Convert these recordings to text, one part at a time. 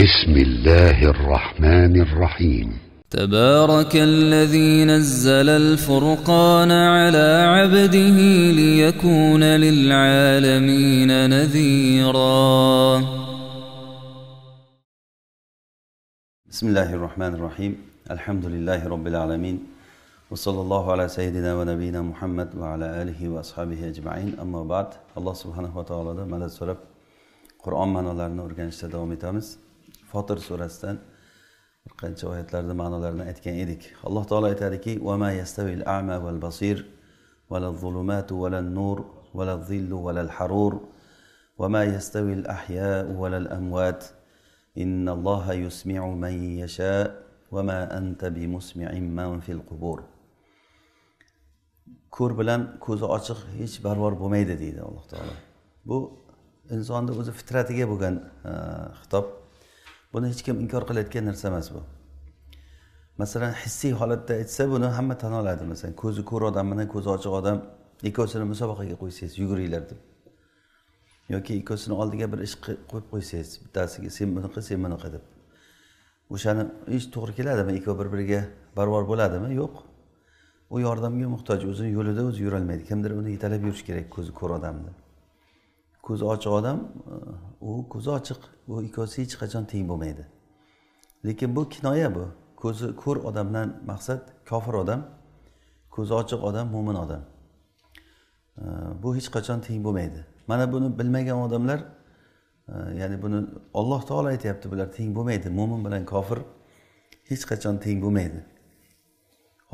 بسم الله الرحمن الرحيم تبارك الذي نزل الفرقان على عبده ليكون للعالمين نذيرا بسم الله الرحمن الرحيم الحمد لله رب العالمين وصلى الله على سيدنا ونبينا محمد وعلى آله وأصحابه أجمعين أما بعد الله سبحانه وتعالى ماذا سورة قرآن معنى لنا أرغانشتا دوام etamiz fotir surasidan bir qancha oyatlarni ma'nolarini aytgan edik alloh taolo aytadiki vama yastavil ama val basir vala zulumatu vala nur vala zillu vala harur وما يستوي الأحياء ولا الأموات إن الله يسمع من يشاء وما أنت بمسمع من في القبور ko'r bilan ko'zi ochiq hech barvor bo'lmaydi deydi alloh taolo bu insonni o'zi fitratiga bo'lgan e, xitob buni hech kim inkor qilayotgan narsa emas bu masalan hissiy holatda aytsa buni hamma tan oladi masalan ko'zi ko'r odam bilan ko'zi ochiq odam ikkovsini musobaqaga qo'ysangiz yuguringlar deb yoki ikkovsini oldiga bir ish qo'yib qo'ysangiz bittasiga sen bunaqa sen bunaqa deb o'shani ish to'g'ri keladimi ikkovi bir biriga barvar bo'ladimi yo'q u yordamga muhtoj o'zini yo'lida o'zi yurolmaydi kimdir uni yetalab yurishi kerak ko'zi ko'r odamni ko'zi ochiq odam u ko'zi ochiq u ikkovsi hech qachon teng bo'lmaydi lekin bu kinoya bu ko'zi ko'r odamdan maqsad kofir odam ko'zi ochiq odam mo'min odam bu hech qachon teng bo'lmaydi mana buni bilmagan odamlar e, ya'ni buni olloh taolo aytyapti bular teng bo'lmaydi mo'min bilan kofir hech qachon teng bo'lmaydi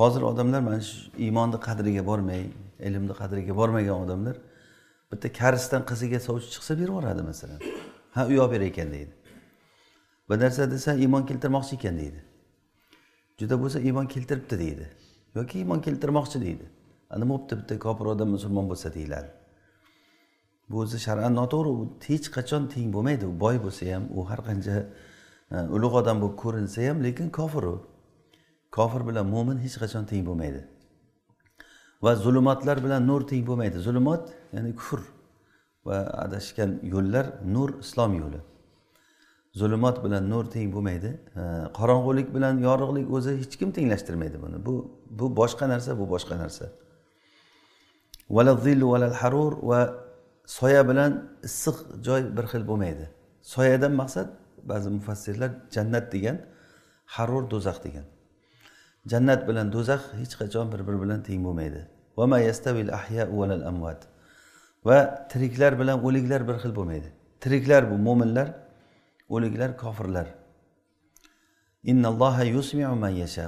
hozir odamlar mana shu iymonni qadriga bormay ilmni qadriga bormagan odamlar bitta karisdan qiziga sovchi chiqsa berib yuboradi masalan ha uy olib ber ekan deydi bir narsa desa iymon keltirmoqchi ekan deydi juda bo'lsa iymon keltiribdi deydi yoki iymon keltirmoqchi deydi nima bo'libdi bitta kofir odam musulmon bo'lsa deyiladi bu o'zi shar'an noto'g'ri hech qachon teng bo'lmaydi u boy bo'lsa ham u har qancha e, ulug' odam bo'lib ko'rinsa ham lekin kofir u kofir bilan mo'min hech qachon teng bo'lmaydi va zulmatlar bilan nur teng bo'lmaydi zulmat ya'ni kufr va adashgan yo'llar nur islom yo'li zulmat bilan nur teng bo'lmaydi qorong'ulik bilan yorug'lik o'zi hech kim tenglashtirmaydi buni bu bu boshqa narsa bu boshqa narsa vala zillu valal harur va soya bilan issiq joy bir xil bo'lmaydi soyadan maqsad ba'zi mufassirlar jannat degan harur do'zax degan jannat bilan do'zax hech qachon bir biri bilan teng bo'lmaydi va tiriklar bilan o'liklar bir xil bo'lmaydi tiriklar bu mo'minlar o'liklar kofirlar innalloha yusmiu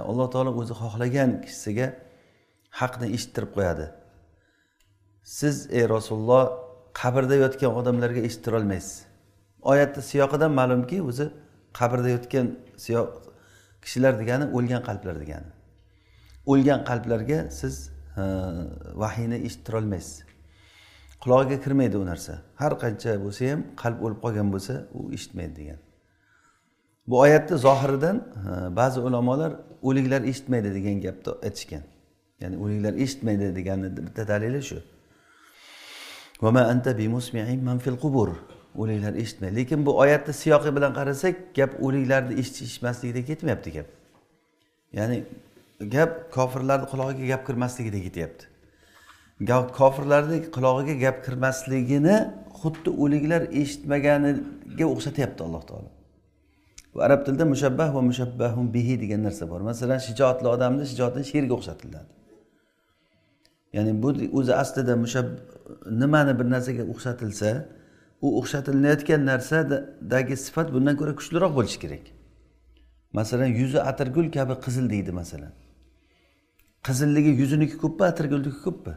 alloh taolo o'zi xohlagan kishisiga haqni eshittirib qo'yadi siz ey rasululloh qabrda yotgan odamlarga eshittirolmaysiz oyatni siyoqidan ma'lumki o'zi qabrda yotgan kishilar degani o'lgan qalblar degani o'lgan qalblarga siz vahiyni eshittirolmaysiz qulog'iga kirmaydi u narsa har qancha bo'lsa ham qalb o'lib qolgan bo'lsa u eshitmaydi degan bu oyatni zohiridan ba'zi ulamolar o'liklar eshitmaydi degan gapni aytishgan ya'ni o'liklar eshitmaydi deganini bitta dalili shu o'liklar eshitmaydi lekin bu oyatni siyoqi bilan qarasak gap o'liklarni eshitish eshitmasligida ketmayapti gap ya'ni gap kofirlarni qulog'iga gap kirmasligida ketyapti kofirlarni qulog'iga gap kirmasligini xuddi o'liklar eshitmaganiga o'xshatyapti alloh taolo bu arab tilida mushabbah va mushabbahun bihi degan narsa bor masalan shijoatli odamni shijoatli sherga o'xshatiladi ya'ni bu o'zi aslida mushab nimani bir narsaga o'xshatilsa u o'xshatilayotgan narsadagi sifat bundan ko'ra kuchliroq bo'lishi kerak masalan yuzi atirgul kabi qizil deydi masalan qizilligi yuziniki ko'pmi atirgulniki ko'pmi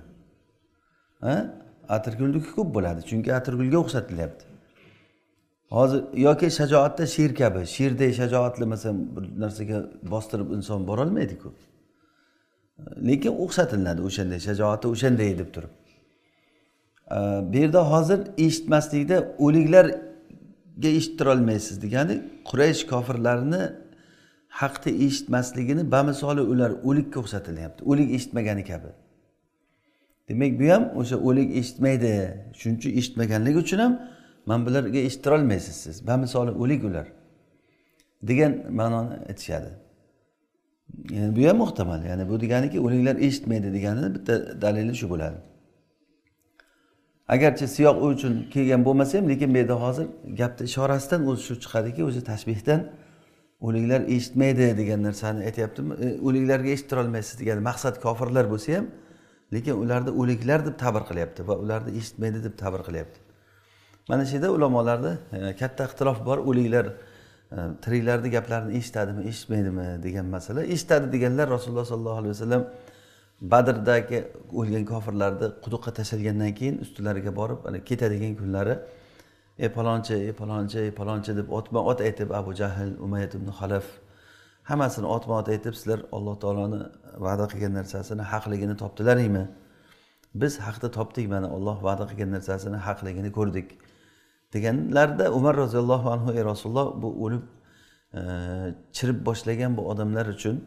atirgulniki ko'p bo'ladi chunki atirgulga o'xshatilyapti hozir yoki shajoatda sher kabi sherday shajoatli masalan bir narsaga bostirib inson borolmaydiku lekin o'xshatilinadi o'shanday shajoati o'shanday deb turib bu yerda hozir eshitmaslikda o'liklarga eshittirolmaysiz degani quraysh kofirlarini haqni eshitmasligini bamisoli ular o'likka o'xshatilyapti o'lik eshitmagani kabi demak bu ham o'sha o'lik eshitmaydi shuning uchun eshitmaganligi uchun ham mana bularga eshittirolmaysiz siz bamisoli o'lik ular degan ma'noni aytishadi yani bu ham muhtamal ya'ni bu deganiki o'liklar eshitmaydi deganini bitta dalili shu bo'ladi agarchi siyoq u uchun kelgan bo'lmasa ham lekin bu yerda hozir gapni ishorasidan o'zi shu chiqadiki o'zi tashbehdan o'liklar eshitmaydi degan narsani aytyaptimi e, o'liklarga eshittirolmaysiz degan maqsad kofirlar bo'lsa ham lekin ularni o'liklar deb ta'bir qilyapti va ularni eshitmaydi deb ta'bir qilyapti mana shu yerda ulamolarda e, katta ixtilof bor o'liklar e, tiriklarni gaplarini eshitadimi eshitmaydimi degan masala eshitadi deganlar rasululloh sollallohu alayhi vasallam badrdagi o'lgan kofirlarni quduqqa tashlagandan keyin ustilariga borib ketadigan kunlari ey palonchi ey palonchi ey palonchi deb otma ot aytib abu jahl umayat ibn halaf hammasini otma ot aytib sizlar alloh taoloni va'da qilgan narsasini haqligini topdilaringmi biz haqni topdik mana olloh va'da qilgan narsasini haqligini ko'rdik deganlarida umar roziyallohu anhu ey rasululloh bu o'lib e, chirib boshlagan bu odamlar uchun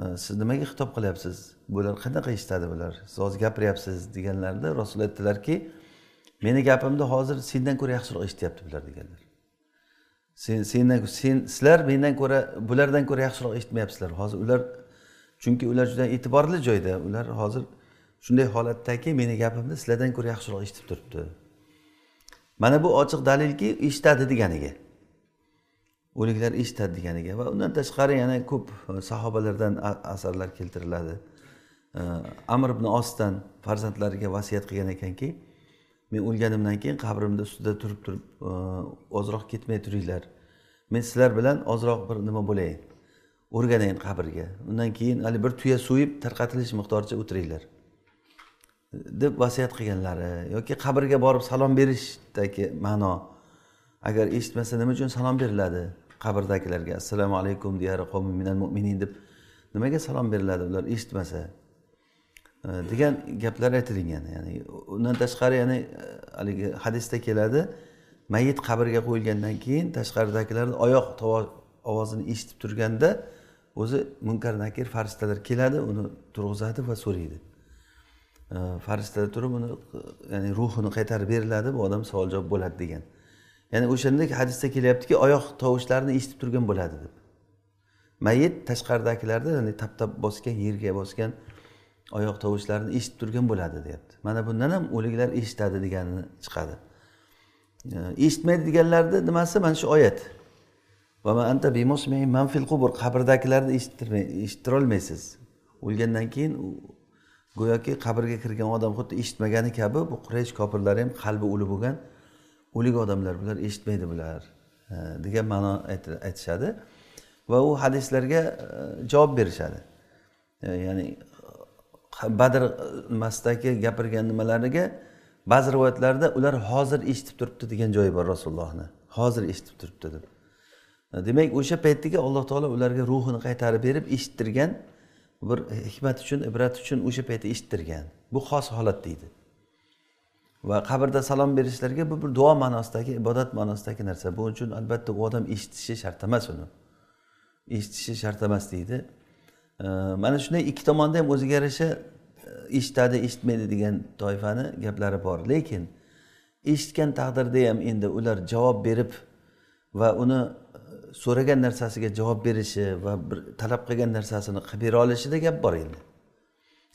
Э, siz nimaga xitob qilyapsiz bular qanaqa eshitadi bular siz hozir gapiryapsiz deganlarida rasululloh aytdilarki meni gapimni hozir sendan ko'ra yaxshiroq eshityapti bular deganlar sen sendan sen sizlar mendan ko'ra bulardan ko'ra yaxshiroq eshitmayapsizlar hozir ular chunki ular juda e'tiborli joyda ular hozir shunday holatdaki meni gapimni sizlardan ko'ra yaxshiroq eshitib turibdi mana bu ochiq dalilki eshitadi deganiga o'liklar eshitadi deganiga va undan tashqari yana ko'p e, sahobalardan asarlar keltiriladi e, amr ibn osdan farzandlariga vasiyat qilgan ekanki men o'lganimdan keyin qabrimni ustida turib turib e, ozroq ketmay turinglar men sizlar bilan ozroq bir nima bo'layin o'rganayin qabrga undan keyin haligi bir tuya so'yib tarqatilish miqdoricha o'tiringlar deb vasiyat qilganlari yoki qabrga borib salom berishdagi ma'no agar eshitmasa nima uchun salom beriladi qabrdagilarga assalomu alaykum minal mo'minin deb nimaga salom beriladi ular eshitmasa e, degan gaplar aytilgan ya'ni undan tashqari ya'ni e, haligi hadisda keladi mayit qabrga qo'yilgandan keyin tashqaridagilarni oyoq ovozini eshitib turganda o'zi munkar nakir farishtalar keladi uni turg'izadi va so'raydi e, farishtalar turib uni ya'ni ruhini qaytarib beriladi bu odam savol javob bo'ladi degan ya'ni o'shanda hadisda kelyaptiki oyoq tovushlarini eshitib turgan bo'ladi deb mayit tashqaridagilarni ya'ni tap tap bosgan yerga bosgan oyoq tovushlarini eshitib turgan bo'ladi deyapti mana bundan ham o'liklar eshitadi degani chiqadi eshitmaydi deganlarni nimasi mana shu oyat qabrdagilarni eshittirolmaysiz o'lgandan keyin go'yoki qabrga kirgan odam xuddi eshitmagani kabi bu quraysh kofirlari ham qalbi o'li bo'lgan o'lik odamlar bular eshitmaydi bular e, degan ma'no aytishadi va u hadislarga e, javob berishadi e, ya'ni badr nimasidagi gapirgan nimalariga ba'zi rivoyatlarda ular hozir eshitib turibdi degan joyi bor rasulullohni hozir eshitib turibdi deb demak o'sha paytdagi alloh taolo ularga ruhini qaytarib berib eshittirgan bir hikmat uchun ibrat uchun o'sha paytda eshittirgan bu xos holat deydi va qabrda salom berishlarga bu bir duo ma'nosidagi ibodat ma'nosidagi narsa buning uchun albatta u odam eshitishi shart emas uni eshitishi shart emas deydi mana shunday ikki tomonda ham o'ziga yarasha e, eshitadi eshitmaydi degan toifani gaplari bor lekin eshitgan taqdirda ham endi ular javob berib va uni e, so'ragan narsasiga javob berishi va bir talab qilgan narsasini qilib bera olishida gap bor endi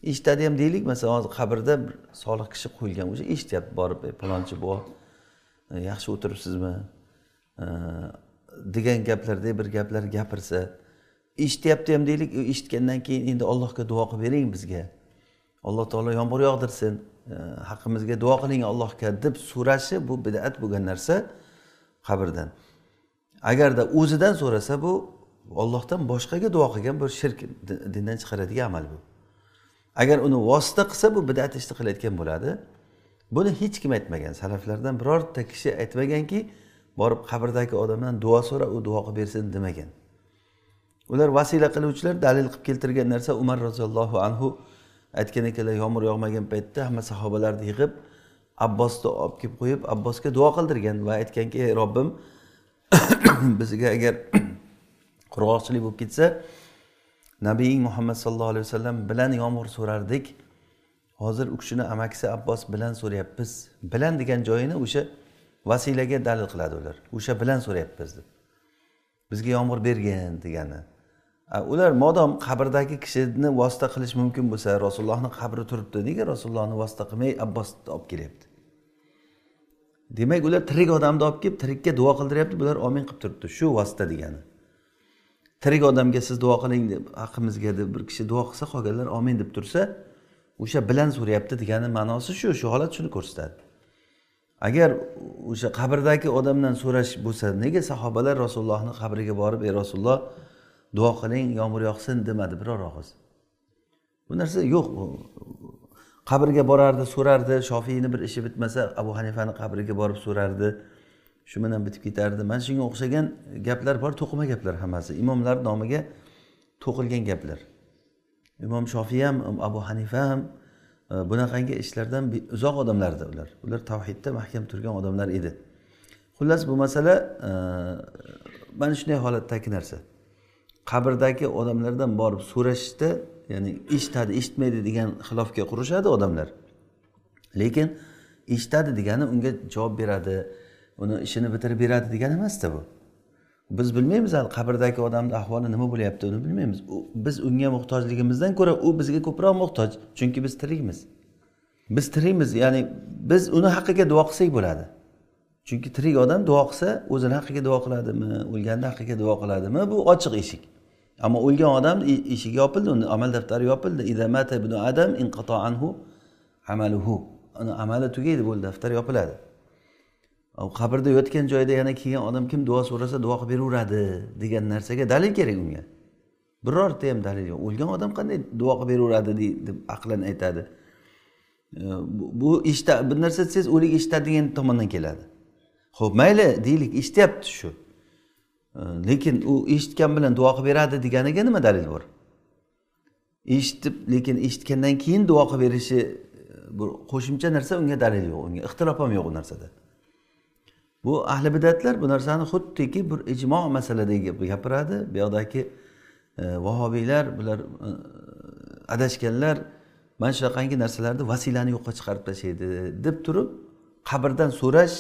eshitadi ham deylik masalan hozir qabrda bir solih kishi qo'yilgan o'sha eshityapti borib palonchi bu e, yaxshi o'tiribsizmi e, degan gaplarda bir gaplar gapirsa eshityapti ham deylik e, eshitgandan keyin endi allohga duo qilib bering bizga alloh taolo yomg'ir yog'dirsin haqqimizga duo qiling allohga deb so'rashi bu bidat bo'lgan narsa qabrdan agarda o'zidan so'rasa bu ollohdan boshqaga duo qilgan bir shirk dindan chiqaradigan amal bu agar uni vosita qilsa bu bidat ishni qilayotgan bo'ladi buni hech kim aytmagan salaflardan birorta kishi aytmaganki borib qabrdagi odamdan duo so'ra u duo qilib bersin demagan ular vasila qiluvchilar dalil qilib keltirgan narsa umar roziyallohu anhu aytgan ekanlar yomg'ir yog'magan paytda hamma sahobalarni yig'ib abbosni olib kelib qo'yib abbosga duo qildirgan va aytganki ey robbim bizga agar qurg'oqchilik bo'lib ketsa nabiying muhammad sallallohu alayhi vasallam bilan yomg'ir so'rardik hozir u kishini amakisi abbos bilan so'rayapmiz bilan degan joyini o'sha vasilaga dalil qiladi ular o'sha bilan so'rayapmiz deb bizga yomg'ir bergin degani ular modom qabrdagi kishini vosita qilish mumkin bo'lsa rasulullohni qabri turibdi nega rasulullohni vosita qilmay abbosni olib kelyapti demak ular tirik odamni olib kelib tirikka duo qildiryapti bular omin qilib turibdi shu vosita degani tirik odamga siz duo qiling deb haqqimizga deb bir kishi duo qilsa qolganlar omin deb tursa o'sha bilan so'rayapti degani ma'nosi shu shu holat shuni ko'rsatadi agar o'sha qabrdagi odamdan so'rash bo'lsa nega sahobalar rasulullohni qabriga borib ey rasululloh duo qiling yomg'ir yog'sin demadi biror og'iz bu narsa yo'q qabrga borardi so'rardi shofiyni bir ishi bitmasa abu hanifani qabriga borib so'rardi shu bilan bitib ketardi mana shunga o'xshagan gaplar bor to'qima gaplar hammasi imomlar nomiga to'qilgan gaplar imom shofiy ham abu hanifa ham e, bunaqangi ishlardan uzoq odamlar edi ular ular tavhidda mahkam turgan odamlar edi xullas bu masala e, mana shunday holatdagi narsa qabrdagi odamlardan borib so'rashishda ya'ni eshitadi eshitmaydi degan xilofga qurishadi odamlar lekin eshitadi degani unga javob beradi uni ishini bitirib beradi degani emasda bu biz bilmaymiz hali qabrdagi odamni ahvoli nima bo'lyapti uni bilmaymiz biz unga muhtojligimizdan ko'ra u bizga ko'proq muhtoj chunki biz tirikmiz biz tirikmiz ya'ni biz uni haqqiga duo qilsak bo'ladi chunki tirik odam duo qilsa o'zini haqqiga duo qiladimi o'lganni haqqiga duo qiladimi bu ochiq eshik ammo o'lgan odam eshigi yopildi uni amal daftari yopildi adam anhu amaluhu uni amali tugaydi bo'ldi daftar yopiladi qabrda yotgan joyda yana kelgan odam kim duo so'rasa duo qilib beraveradi degan narsaga dalil kerak unga birorta ham dalil yo'q o'lgan odam qanday duo qilib beraveradi deb aqlan aytadi bu eshita bir narsa desangiz o'lik eshitadigan tomondan keladi ho'p mayli deylik eshityapti shu lekin u eshitgan bilan duo qilib beradi deganiga nima dalil bor eshitib lekin eshitgandan keyin duo qilib berishi bir qo'shimcha narsa unga dalil yo'q unga ixtilof ham yo'q u narsada bu ahli bidatlar bu narsani xuddiki bir ijmo masaladek gapiradi bu yoqdagi e, vahobiylar bular e, adashganlar mana shunaqangi narsalarni vasilani yo'qqa chiqarib tashlaydi deb turib qabrdan so'rash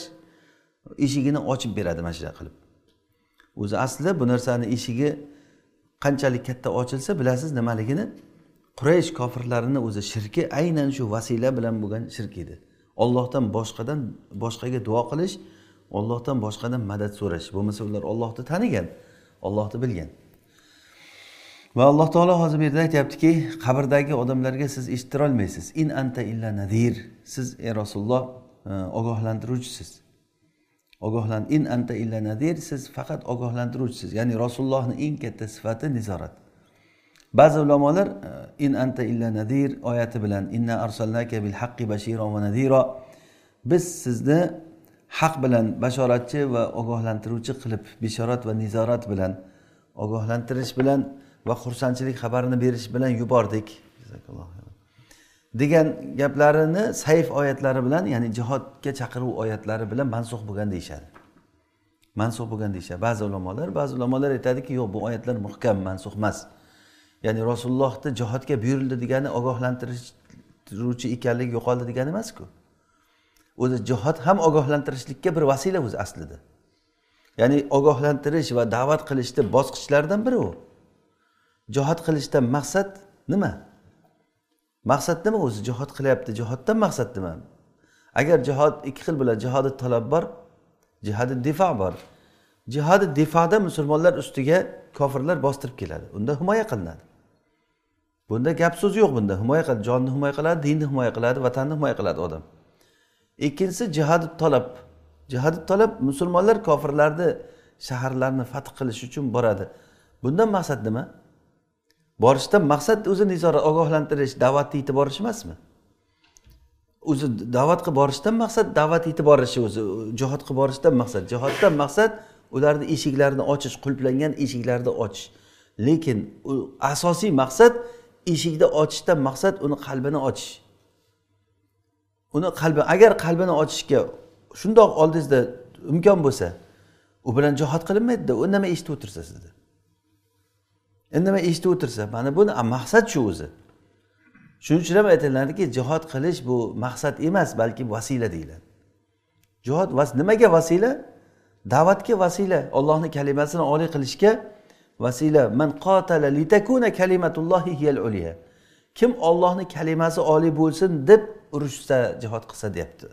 eshigini ochib beradi mana shunaqa qilib o'zi asli bu narsani eshigi qanchalik katta ochilsa bilasiz nimaligini quraysh kofirlarini o'zi shirki aynan shu vasila bilan bo'lgan shirk edi ollohdan boshqadan boshqaga duo qilish ollohdan boshqadan madad so'rash bo'lmasa ular ollohni tanigan ollohni bilgan va alloh taolo hozir bu yerda aytyaptiki qabrdagi odamlarga siz eshittirolmaysiz in anta illa nadir siz ey rasululloh e, ogohlantiruvchisiz ogohlan in anta illa nadir siz faqat ogohlantiruvchisiz ya'ni rasulullohni eng katta sifati nizorat ba'zi ulamolar e, in anta illa nadir oyati bilan inna arsalnaka bil haqqi bashiro va nadiro biz sizni haq bilan bashoratchi va ogohlantiruvchi qilib bishorat va nizorat bilan ogohlantirish bilan va xursandchilik xabarini berish bilan yubordik degan gaplarini sayf oyatlari bilan ya'ni jihodga chaqiruv oyatlari bilan mansux bo'lgan deyishadi mansux bo'lgan deyishadi ba'zi ulamolar ba'zi ulamolar aytadiki yo'q bu oyatlar muhkam mansux emas ya'ni rasulullohni jihodga buyurildi degani ogohlantiruvchi ekanligi yo'qoldi degani emasku o'zi jihod ham ogohlantirishlikka bir vasila o'zi aslida ya'ni ogohlantirish va da'vat qilishni bosqichlaridan biri u jihod qilishdan maqsad nima maqsad nima o'zi jihod qilyapti jihoddan maqsad nima agar jihod ikki xil bo'ladi jihodi talab bor jihadi difo bor jihadi difoda musulmonlar ustiga kofirlar bostirib keladi unda himoya qilinadi bunda gap so'z yo'q bunda himoya qiladi jonni himoya qiladi dinni himoya qiladi vatanni himoya qiladi odam ikkinchisi jihadi talab jihadi talab musulmonlar kofirlarni shaharlarni fath qilish uchun boradi bundan maqsad nima borishdan maqsad o'zi nizora ogohlantirish da'vatni yetib borish emasmi o'zi da'vat qilib borishdan maqsad da'vat yetib borishi o'zi jihod qilib borishdan maqsad jihoddan maqsad ularni eshiklarini ochish qulplangan eshiklarni ochish lekin asosiy maqsad eshikni ochishdan maqsad uni qalbini ochish uni qalbi agar qalbini ochishga shundoq oldingizda imkon bo'lsa u bilan jihod qilinmaydida u indamay eshitib o'tirsa sizni indamay eshitib o'tirsa mana buni maqsad shu o'zi shuning uchun ham aytiladiki jihod qilish bu maqsad emas balki vasila deyiladi jihod nimaga vasila da'vatga vasila ollohni kalimasini oliy qilishga vasila man qotala litakuna kalimatullohi hiyal uliya kim ollohni kalimasi oliy bo'lsin deb urushsa jihod qilsa deyapti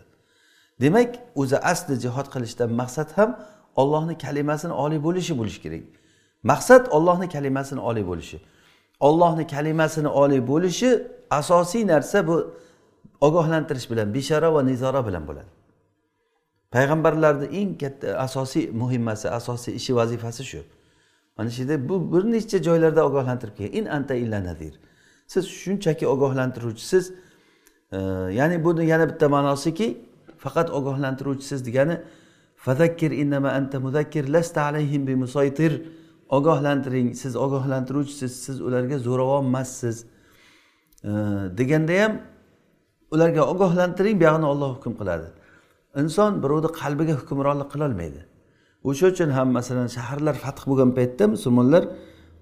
demak o'zi asli jihod qilishdan maqsad ham ollohni kalimasini oliy bo'lishi bo'lishi kerak maqsad ollohni kalimasini oliy bo'lishi ollohni kalimasini oliy bo'lishi asosiy narsa bu ogohlantirish bilan beshara va nizora bilan bo'ladi payg'ambarlarni eng katta asosiy muhimmasi asosiy ishi vazifasi shu mana shu yerda bu bir nechta joylarda ogohlantirib kelgan in anta illa nadir siz shunchaki ogohlantiruvchisiz e, ya'ni buni yana bitta ma'nosiki faqat ogohlantiruvchisiz degani fazakkir innama anta muzakkir lasta alayhim bimusaytir ogohlantiring siz ogohlantiruvchisiz siz ularga emassiz e, deganda ham ularga ogohlantiring buyog'ini olloh hukm qiladi inson birovni qalbiga hukmronlik qilolmaydi o'sha uchun ham masalan shaharlar fath bo'lgan paytda musulmonlar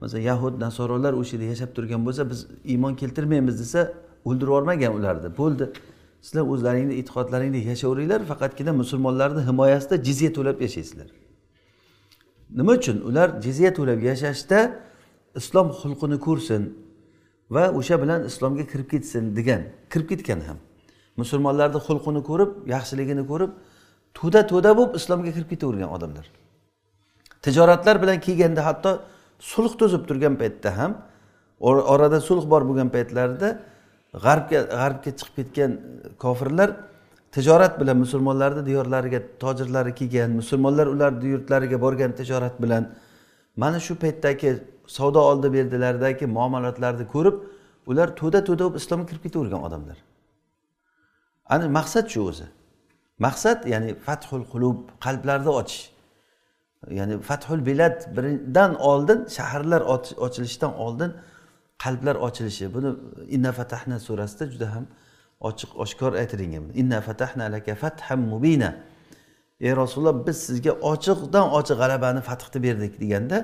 masalan yahud nasorolar o'sha yerda yashab turgan bo'lsa biz iymon keltirmaymiz desa o'ldirib yubormagan ularni bo'ldi sizlar o'zlaringni e'tiqodlaringda yashayveringlar faqatgina musulmonlarni himoyasida jizya to'lab yashaysizlar nima uchun ular jizya to'lab yashashda islom xulqini ko'rsin va o'sha bilan islomga kirib ketsin degan kirib ketgan ham musulmonlarni xulqini ko'rib yaxshiligini ko'rib to'da to'da bo'lib islomga kirib ketavergan odamlar tijoratlar bilan kelganda hatto sulh tuzib turgan paytda ham orada sulh bor bo'lgan paytlarida g'arbga g'arbga chiqib ketgan e, kofirlar tijorat bilan musulmonlarni diyorlariga tojirlari kelgan musulmonlar ularni yurtlariga borgan tijorat bilan mana shu paytdagi savdo oldi berdilaridagi muomalatlarni ko'rib ular to'da to'da bo'lib islomga kirib ketavergan odamlar ana maqsad shu o'zi maqsad ya'ni fathul qulub qalblarni ochish ya'ni fathul bilad birdan oldin shaharlar ochilishidan oldin qalblar ochilishi buni inna fatahna surasida juda ham ochiq oshkor aytilingan inna fatahna laka fatham mubina ey rasululloh biz sizga ochiqdan ochiq g'alabani fathni berdik deganda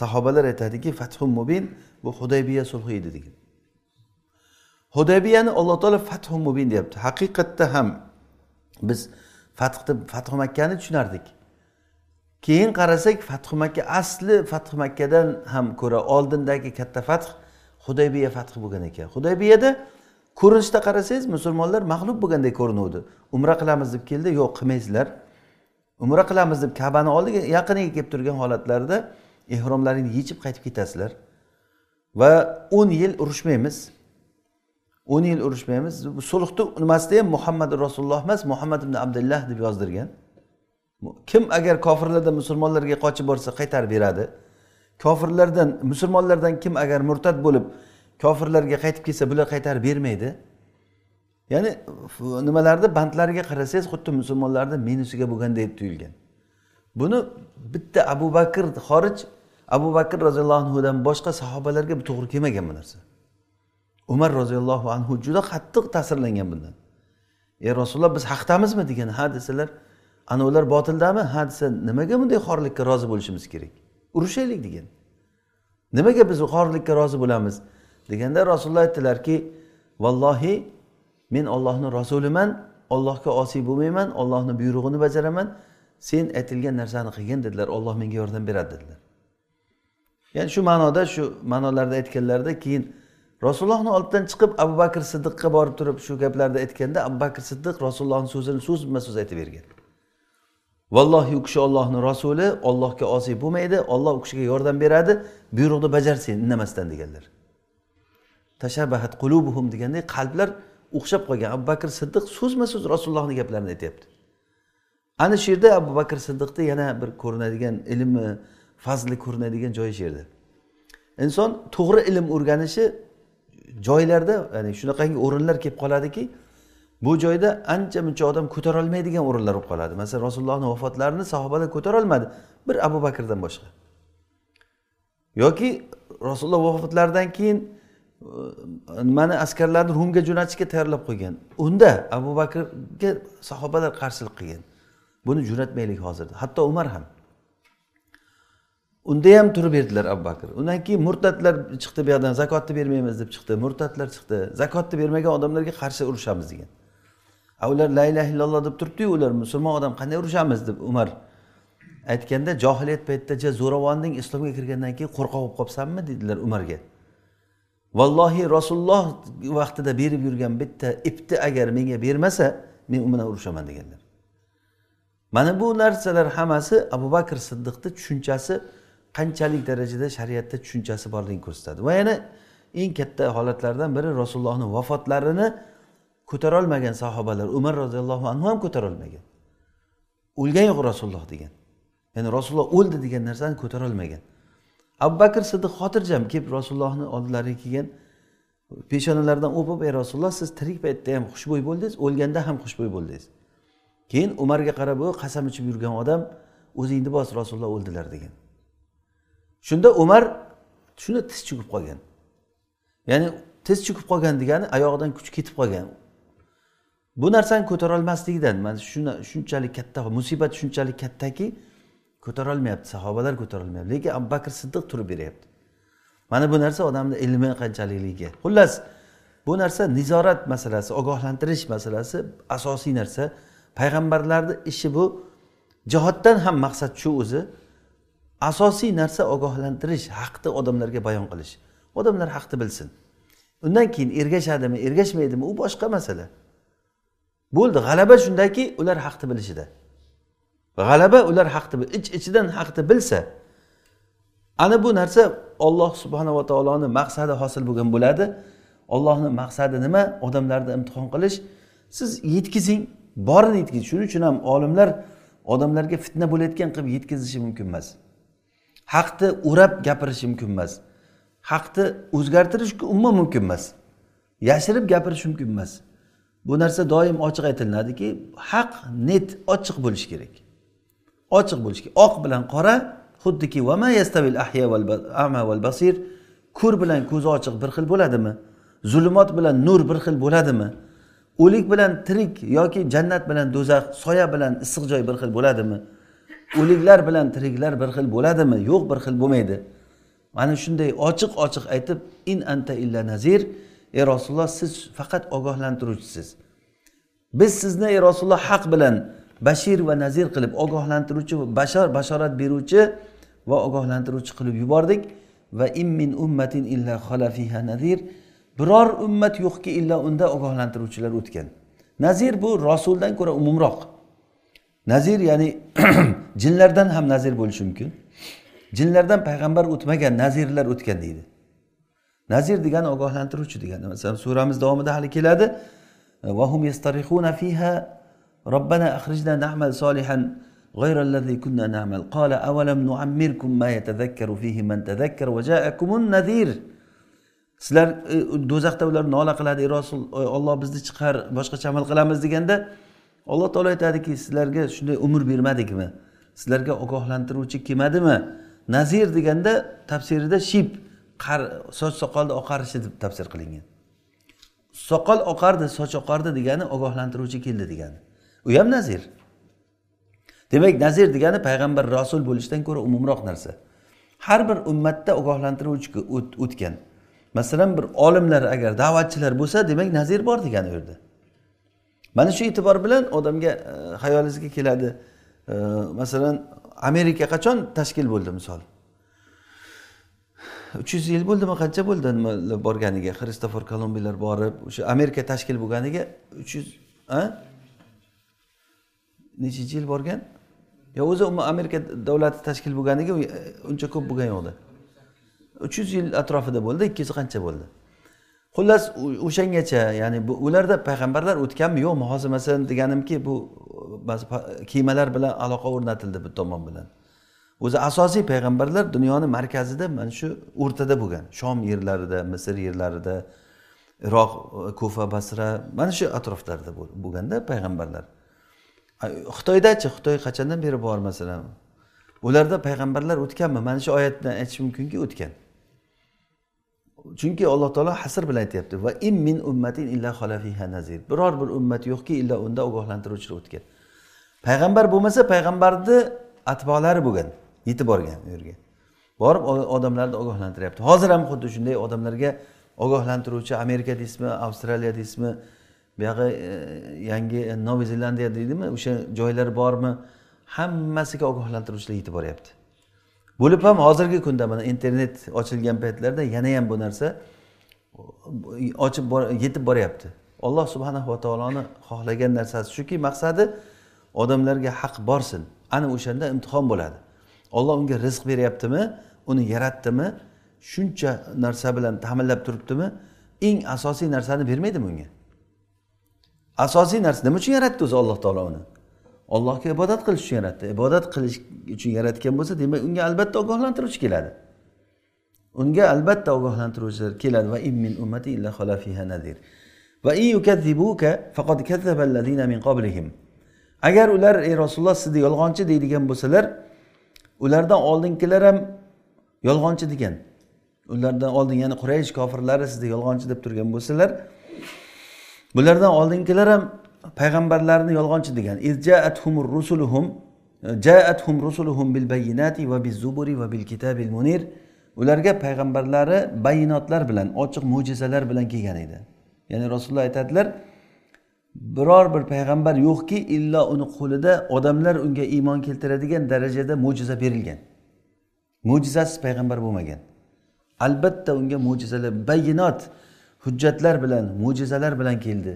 sahobalar aytadiki fathu mubin bu hudaybiya sulhi edi degan hudaybiyani alloh taolo fathu mubin deyapti haqiqatda ham biz fath deb makkani tushunardik keyin qarasak fathi makka asli fathi makkadan ham ko'ra oldindagi katta fath hudaybiya fathi bo'lgan ekan hudaybiyada ko'rinishda qarasangiz musulmonlar mag'lub bo'lgandek ko'rinuvdi umra qilamiz deb keldi yo'q qilmaysizlar umra qilamiz deb kabani oldiga yaqiniga kelib turgan holatlarida ehromlaringni yechib qaytib ketasizlar va o'n yil urushmaymiz o'n yil urushmaymiz sulhni nimasida ham muhammad rasululloh emas muhammad ibn abdullah deb yozdirgan kim agar kofirlardan musulmonlarga qochib borsa qaytarib beradi kofirlardan musulmonlardan kim agar murtad bo'lib kofirlarga qaytib kelsa bular qaytarib bermaydi ya'ni nimalarni bandlariga qarasangiz xuddi musulmonlarni minusiga bo'lgandek tuyulgan buni bitta abu bakr xorij abu bakr roziyallohu anhudan boshqa sahobalarga to'g'ri kelmagan bu narsa umar roziyallohu anhu juda qattiq ta'sirlangan bundan ey rasululloh biz haqdamizmi degan ha desalar ana ular botildami ha desa nimaga bunday xorlikka rozi bo'lishimiz kerak urushaylik degan nimaga biz xorlikka rozi bo'lamiz deganda rasululloh aytdilarki vallohi men ollohni rasuliman ollohga osiy bo'lmayman ollohni buyrug'ini bajaraman sen aytilgan narsani qilgin dedilar olloh menga yordam beradi dedilar ya'ni shu ma'noda shu ma'nolarda aytganlarida keyin rasulullohni oldidan chiqib abu bakr siddiqqa borib turib shu gaplarni aytganda abu bakr siddiq rasulullohni so'zini so'zma so'z aytib bergan vallohi u kishi ollohni rasuli ollohga osiy bo'lmaydi olloh u kishiga yordam beradi buyruqni bajarsin indamasdan deganlar tashabahat qulubuhum deganday qalblar o'xshab qolgan abu bakr siddiq so'zma so'z rasulullohni gaplarini aytyapti ana shu yerda abu bakr siddiqni yana bir ko'rinadigan ilmi fazli ko'rinadigan joyi shu yerda inson to'g'ri ilm o'rganishi joylarda ya'ni shunaqangi o'rinlar kelib qoladiki bu joyda ancha muncha odam ko'tarolmaydigan o'rinlar bo'lib qoladi masalan rasulullohni vafotlarini sahobalar ko'tarolmadi bir abu bakrdan boshqa yoki rasululloh vafotlaridan keyin nimani e, askarlarni rumga jo'natishga tayyorlab qo'ygan unda abu bakrga sahobalar qarshilik qilgan buni jo'natmaylik hozirda hatto umar ham unda ham turib berdilar abu bakr undan keyin murtadlar chiqdi bu yoqdan zakotni bermaymiz deb chiqdi murtadlar chiqdi zakotni bermagan odamlarga qarshi urushamiz degan a ular la illaha illalloh deb turibdiyu ular musulmon odam qanday urushamiz deb umar aytganda johiliyat paytida ja zo'ravonning islomga kirgandan keyin qo'rqoq bo'lib qolibsanmi dedilar umarga vallohi rasululloh vaqtida berib yurgan bitta ipni agar menga bermasa men u bilan urushaman deganlar mana bu narsalar hammasi abu bakr siddiqni tushunchasi qanchalik darajada shariatda tushunchasi borligini ko'rsatadi va yana eng katta holatlardan biri rasulullohni vafotlarini ko'tarolmagan sahobalar umar roziyallohu anhu ham ko'tarolmagan o'lgan yo'q rasululloh degan ya'ni rasululloh o'ldi degan narsani ko'tarolmagan abu bakr siddiq xotirjam kelib rasulullohni oldilariga kelgan peshonalaridan o'pib ey rasululloh siz tirik paytda ham xushbo'y bo'ldingiz o'lganda ham xushbo'y bo'ldingiz keyin umarga qarab u qasam ichib yurgan odam o'zingni bos rasululloh o'ldilar degan shunda umar shunda tiz cho'kib qolgan ya'ni tiz cho'kib qolgan degani oyog'idan kuch ketib qolgan bu narsani ko'tarolmasligidan mana shuni shunchalik katta musibat shunchalik kattaki ko'tarolmayapti sahobalar ko'tarolmayapti lekin abu bakr siddiq turib beryapti mana bu narsa odamni ilmi qanchalikligi xullas bu narsa nizorat masalasi ogohlantirish masalasi asosiy narsa payg'ambarlarni ishi bu jihoddan ham maqsad shu o'zi asosiy narsa ogohlantirish haqni odamlarga bayon qilish odamlar haqni bilsin undan keyin ergashadimi ergashmaydimi u boshqa masala bo'ldi g'alaba shundaki ular haqni bilishida g'alaba ular haqni ich ichidan haqni bilsa ana bu narsa olloh subhanava taoloni maqsadi hosil bo'lgan bo'ladi ollohni maqsadi nima odamlarni imtihon qilish siz yetkazing borini yetkazing shuning uchun ham olimlar odamlarga fitna bo'layotgan qilib yetkazishi mumkin emas haqni o'rab gapirish mumkin emas haqni o'zgartirish umuman mumkin emas yashirib gapirish mumkin emas bu narsa doim ochiq aytilinadiki haq net ochiq bo'lishi kerak ochiq bo'lishi kerak oq bilan qora xuddiki yastabil ahya basir ko'r bilan ko'zi ochiq bir xil bo'ladimi zulmot bilan nur bir xil bo'ladimi o'lik bilan tirik yoki jannat bilan do'zax soya bilan issiq joy bir xil bo'ladimi o'liklar bilan tiriklar bir xil bo'ladimi yo'q bir xil bo'lmaydi mana shunday ochiq ochiq aytib in anta illa nazir ey rasululloh siz faqat ogohlantiruvchisiz biz sizni ey rasululloh haq bilan bashir va nazir qilib ogohlantiruvchi bashar bashorat beruvchi va ogohlantiruvchi qilib yubordik va immin ummatin illa xalafiha nazir biror ummat yo'qki illa unda ogohlantiruvchilar o'tgan nazir bu rasuldan ko'ra umumroq nazir ya'ni jinlardan ham nazir bo'lishi mumkin jinlardan payg'ambar o'tmagan nazirlar o'tgan deydi nazir degani ogohlantiruvchi degani masalan suramiz davomida hali keladi yastarihuna fiha robbana solihan غير الذي كنا نعمل قال أولم نعمركم ما يتذكر فيه من تذكر وجاءكم النذير sizlar e, do'zaxda ular nola qiladi ey rasul olloh e, bizni chiqar boshqacha amal qilamiz deganda alloh taolo aytadiki sizlarga shunday umr bermadikmi sizlarga ogohlantiruvchi kelmadimi nazir deganda tafsirida shib qar soch soqolni oqarishi deb tafsir qilingan soqol oqardi soch oqardi degani ogohlantiruvchi keldi degani u ham nazir demak nazir degani payg'ambar rasul bo'lishdan ko'ra umumroq narsa har bir ummatda ogohlantiruvchi o'tgan masalan bir olimlar agar da'vatchilar bo'lsa demak nazir bor degani u yerda mana shu e'tibor bilan odamga xayolingizga e, keladi e, masalan amerika qachon tashkil bo'ldi misol uch yuz yil bo'ldimi qancha bo'ldi nimalar borganiga xristofor kolumbiylar borib o'sha amerika tashkil bo'lganiga uch yuz nechinchi yil borgan yo o'zi umuman amerika davlati tashkil bo'lganiga e, uncha ko'p bo'lgani yo'qda uch yuz yil atrofida bo'ldi ikki yuz qancha bo'ldi xullas o'shangacha ya'ni bu ularda payg'ambarlar o'tganmi yo'qmi hozir masalan deganimki bu e, kemalar bilan aloqa o'rnatildi bu tomon bilan o'zi asosiy payg'ambarlar dunyoni markazida mana shu o'rtada bo'lgan shom yerlarida misr yerlarida iroq kufa basra mana shu atroflarda bo'lganda payg'ambarlar xitoydachi xitoy qachondan beri bor masalan ularda payg'ambarlar o'tganmi mana shu oyatdan aytish mumkinki o'tgan chunki alloh taolo hasr bilan aytyapti va im min ummatin illa xolafiha nazir biror bir ummat yo'qki illa unda ogohlantiruvchi o'tgan payg'ambar bo'lmasa payg'ambarni atbolari bo'lgan yetib borgan u yerga borib odamlarni ogohlantiryapti hozir ham xuddi shunday odamlarga ogohlantiruvchi amerika deysizmi avstraliya deysizmi buyog'i e, yangi e, novi zelandiya deydimi o'sha joylar bormi hammasiga ogohlantiruvchilar yetib boryapti bo'lib ham hozirgi kunda mana internet ochilgan paytlarda yana ham bu narsa ochib yetib boryapti alloh subhanahu va taoloni xohlagan narsasi shuki maqsadi odamlarga haq borsin ana o'shanda imtihon bo'ladi olloh unga rizq beryaptimi uni yaratdimi shuncha narsa bilan ta'minlab turibdimi eng asosiy narsani bermaydimi unga asosiy narsa nima uchun yaratdi o'zi alloh taolo uni ollohga ibodat qilish uchun yaratdi ibodat qilish uchun yaratgan bo'lsa demak unga albatta ogohlantiruvchi keladi unga albatta ogohlantiruvchilar keladi va min ummati illa fiha nadir va faqad min qablihim agar ular ey rasululloh sizni yolg'onchi deydigan bo'lsalar ulardan oldingilar ham yolg'onchi degan ulardan oldin ya'ni quraysh kofirlari sizni yolg'onchi deb turgan bo'lsalar bulardan oldingilar ham payg'ambarlarni yolg'onchi degan rusuluhum rusuluhum bil va va bil munir ularga payg'ambarlari bayinotlar bilan ochiq mo'jizalar bilan kelgan edi ya'ni rasululloh aytadilar biror bir payg'ambar yo'qki illo uni qo'lida odamlar unga iymon keltiradigan darajada mo'jiza berilgan mo'jizasiz payg'ambar bo'lmagan albatta unga mo'jizalar bayinot hujjatlar bilan mo'jizalar bilan keldi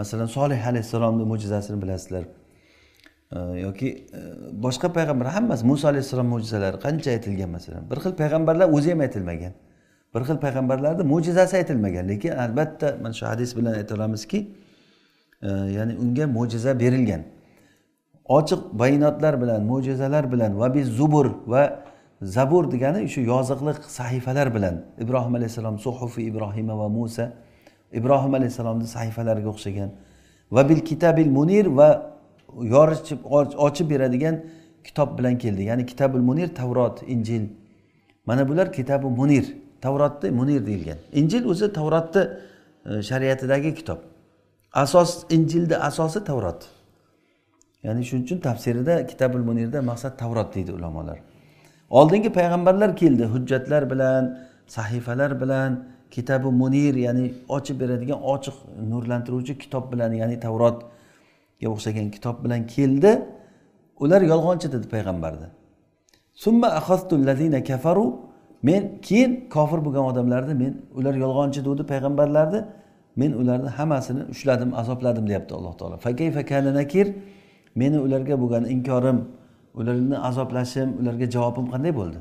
masalan solih alayhissalomni mo'jizasini bilasizlar yoki e, boshqa payg'ambar hammasi muso alayhissalom mo'jizalari qancha aytilgan masalan bir xil payg'ambarlar o'zi ham aytilmagan bir xil payg'ambarlarni mo'jizasi aytilmagan lekin albatta mana shu hadis bilan ayta olamizki ya'ni unga mo'jiza berilgan ochiq bayonotlar bilan mo'jizalar bilan va biz zubur va zabur degani shu yoziqliq sahifalar bilan ibrohim alayhissalom suhufi ibrohima va musa ibrohim alayhissalomni sahifalariga o'xshagan va bil kitabil munir va yorichib ochib beradigan kitob bilan keldi ya'ni kitabul munir tavrot injil mana bular kitabi munir tavrotni munir deyilgan injil o'zi tavrotni e, shariatidagi kitob asos injilni asosi tavrot ya'ni shuning uchun tafsirida kitabul munirda maqsad tavrot deydi ulamolar oldingi payg'ambarlar keldi hujjatlar bilan sahifalar bilan kitabi munir ya'ni ochib beradigan ochiq nurlantiruvchi kitob bilan ya'ni tavrotga o'xshagan kitob bilan keldi ular yolg'onchi dedi payg'ambarni summa lazina kafaru men keyin kofir bo'lgan odamlarni men ular yolg'onchi degdi payg'ambarlarni men ularni hammasini ushladim azobladim deyapti alloh taolo fakayfa meni ularga bo'lgan inkorim ularni azoblashim ularga javobim qanday bo'ldi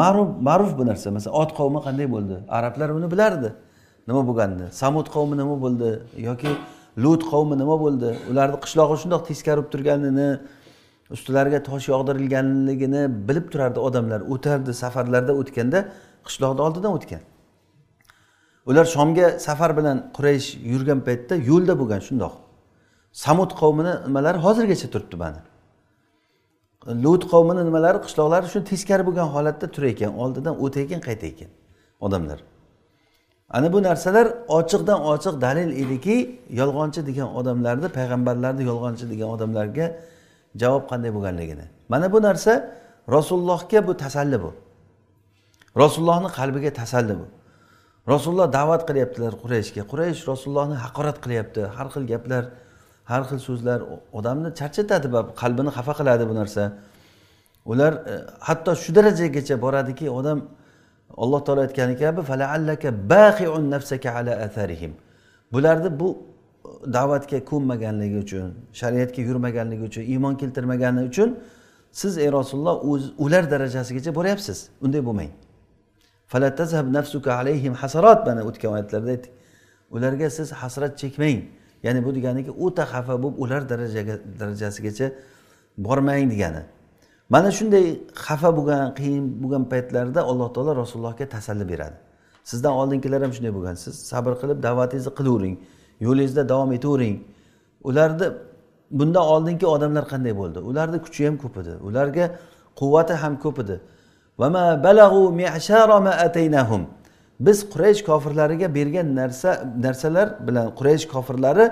ma'ruf ma'ruf bu narsa masalan ot qavmi qanday bo'ldi arablar buni bilardi nima bo'lganini samud qavmi nima bo'ldi yoki lut qavmi nima bo'ldi ularni qishlog'i shundoq teskari turganini ustilariga tosh yog'dirilganligini bilib turardi odamlar o'tardi safarlarda o'tganda qishloqni oldidan o'tgan ular shomga safar bilan quraysh yurgan paytda yo'lda bo'lgan shundoq samud qavmini nimalari hozirgacha turibdi mana lut qavmini nimalari qishloqlari shu teskari bo'lgan holatda turar ekan oldidan o'tar ekan qaytar ekan odamlar ana bu narsalar ochiqdan ochiq dalil ediki yolg'onchi degan odamlarni payg'ambarlarni yolg'onchi degan odamlarga javob qanday bo'lganligini mana bu narsa rasulullohga bu tasalli bu rasulullohni qalbiga tasalli bu rasululloh da'vat qilyaptilar qurayshga quraysh rasulullohni haqorat qilyapti har xil gaplar har xil so'zlar odamni charchatadi qalbini xafa qiladi bu narsa ular e, hatto shu darajagacha boradiki odam alloh taolo aytgani kabi bularni bu e, da'vatga ko'nmaganligi uchun shariatga yurmaganligi uchun iymon keltirmagani uchun siz ey rasululloh ular darajasigacha boryapsiz unday bo'lmang nafsuka alayhim hasarot mana o'tgan oyatlarda aytdik ularga siz hasrat chekmang ya'ni bu deganiki o'ta xafa bo'lib ular darajaga darajasigacha bormang degani mana shunday xafa bo'lgan qiyin bo'lgan paytlarda alloh taolo rasulullohga tasalli beradi sizdan oldingilar ham shunday bo'lgan siz sabr qilib da'vatingizni qilavering yo'lingizda davom etavering ularni bundan oldingi odamlar qanday bo'ldi ularni kuchi ham ko'p edi ularga quvvati ham ko'p edi biz quraysh kofirlariga bergan narsa narsalar bilan quraysh kofirlari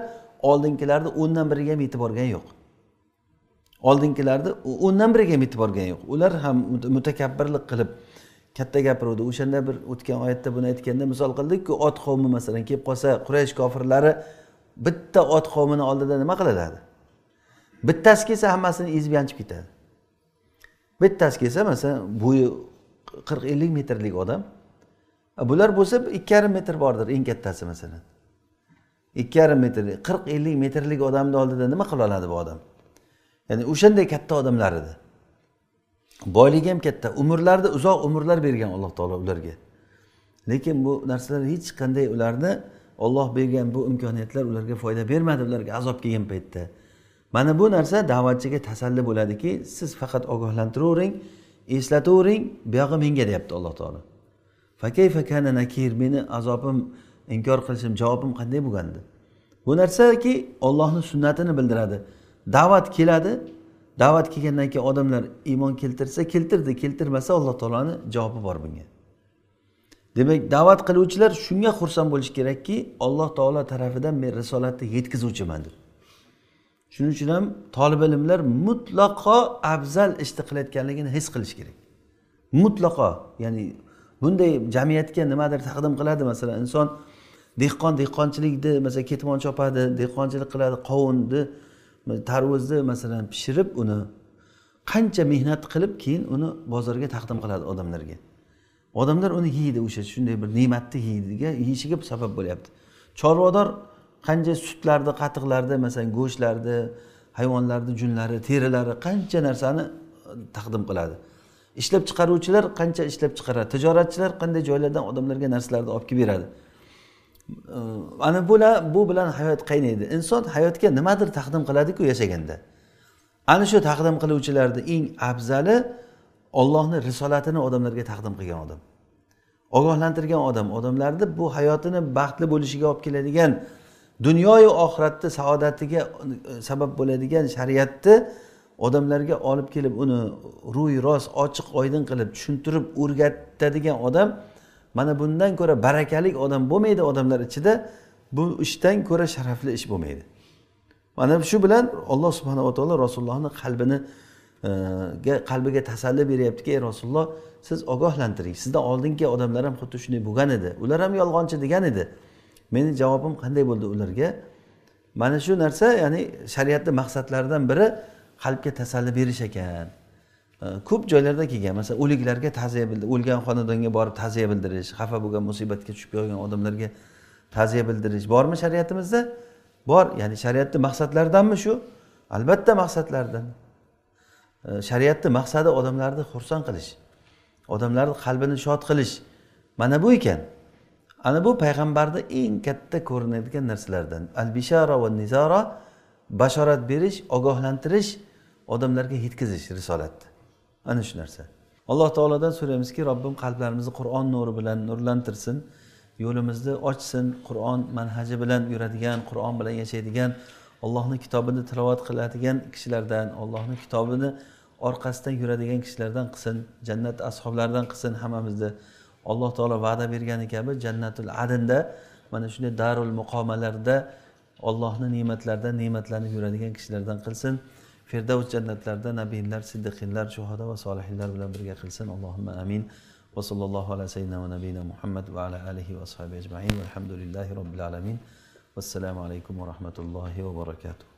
oldingilarni o'ndan biriga ham yetib borgani yo'q oldingilarni o'ndan biriga ham yetib borgani yo'q ular ham mutakabbirlik qilib katta gapiruvdi o'shanda bir o'tgan oyatda buni aytganda misol qildikku ot qavmi masalan kelib qolsa quraysh kofirlari bitta ot qavmini oldida nima qiladi bittasi kelsa hammasini ezib yanchib ketadi bittasi kelsa masalan bo'yi qirq ellik metrlik odam bular bo'lsa ikki yarim metr bordir eng kattasi masalan ikki yarim metrlik qirq ellik metrlik odamni oldida nima qila oladi bu odam ya'ni o'shanday katta odamlar edi boyligi ham katta umrlarida uzoq umrlar bergan alloh taolo ularga lekin bu narsalar hech qanday ularni olloh bergan bu imkoniyatlar ularga foyda bermadi ularga azob kelgan paytda mana bu narsa da'vatchiga tasalli bo'ladiki siz faqat ogohlantiravering eslatavering buyog'i menga deyapti alloh taolo fakayfa kana nakir meni azobim inkor qilishim javobim qanday bo'lgandi bu narsaki ollohni sunnatini bildiradi da'vat keladi da'vat kelgandan keyin odamlar iymon keltirsa keltirdi keltirmasa alloh taoloni javobi bor bunga demak da'vat qiluvchilar shunga xursand bo'lishi kerakki alloh taolo tarafidan men risolatni yetkazuvchiman deb shuning uchun ham tolib ilmlar mutlaqo afzal ishni qilayotganligini his qilish kerak mutlaqo ya'ni bunday jamiyatga nimadir taqdim qiladi masalan inson dehqon dehqonchilikni masalan ketmon chopadi dehqonchilik qiladi qovunni tarvuzni masalan pishirib uni qancha mehnat qilib keyin uni bozorga taqdim qiladi odamlarga odamlar uni yeydi o'sha shunday bir ne'matni yeydiga yeyishiga sabab bo'lyapti chorvador qancha sutlarni qatiqlarni masalan go'shtlarni hayvonlarni junlari terilari qancha narsani e, taqdim qiladi ishlab chiqaruvchilar qancha ishlab chiqaradi tijoratchilar qanday joylardan odamlarga narsalarni olib kelib beradi e, ana bular bu bilan hayot qaynaydi inson hayotga nimadir taqdim qiladiku yashaganda ana shu taqdim qiluvchilarni eng afzali ollohni risolatini odamlarga taqdim qilgan odam ogohlantirgan odam odamlarni bu hayotini baxtli bo'lishiga olib keladigan dunyoyu oxiratni saodatiga e, sabab bo'ladigan shariatni odamlarga olib kelib uni ro'y rost ochiq oydin qilib tushuntirib o'rgatadigan odam mana bundan ko'ra barakalik odam bo'lmaydi odamlar ichida bu ishdan ko'ra sharafli ish bo'lmaydi mana shu bilan alloh subhanava taolo rasulullohni qalbini e, qalbiga tasalli beryaptiki ey rasululloh siz ogohlantiring sizdan oldingi odamlar ham xuddi shunday bo'lgan edi ular ham yolg'onchi degan edi meni javobim qanday bo'ldi ularga mana shu narsa ya'ni shariatni maqsadlaridan biri qalbga tasalli berish ekan ko'p joylarda kelgan masalan o'liklarga ta'ziya bildirish o'lgan xonadonga borib ta'ziya bildirish xafa bo'lgan musibatga tushib qolgan odamlarga ta'ziya bildirish bormi shariatimizda bor ya'ni shariatni maqsadlaridanmi shu albatta maqsadlardan shariatni maqsadi odamlarni xursand qilish odamlarni qalbini shod qilish mana bu ekan ana bu payg'ambarni eng katta ko'rinadigan narsalardan al bishara va nizora bashorat berish ogohlantirish odamlarga yetkazish risolatni ana shu narsa alloh taolodan so'raymizki robbim qalblarimizni qur'on nuri bilan nurlantirsin yo'limizni ochsin qur'on manhaji bilan yuradigan qur'on bilan yashaydigan allohni kitobini tilovat qiladigan kishilardan allohni kitobini orqasidan yuradigan kishilardan qilsin jannat ashoblaridan qilsin hammamizni alloh taolo va'da bergani kabi jannatul adinda mana shunday darul muqomalarda ollohni ne'matlaridan ne'matlanib yuradigan kishilardan qilsin firdavs jannatlarida nabiylar siddiqinlar shuhada va solihinlar bilan birga qilsin allohim amin va sallallohu ala sayyidina va nabiyina muhammad va ala alihi va ashabi ajmain alhamdulillahi robbil alamin vassalomu alaykum va rahmatullohi va barakatuh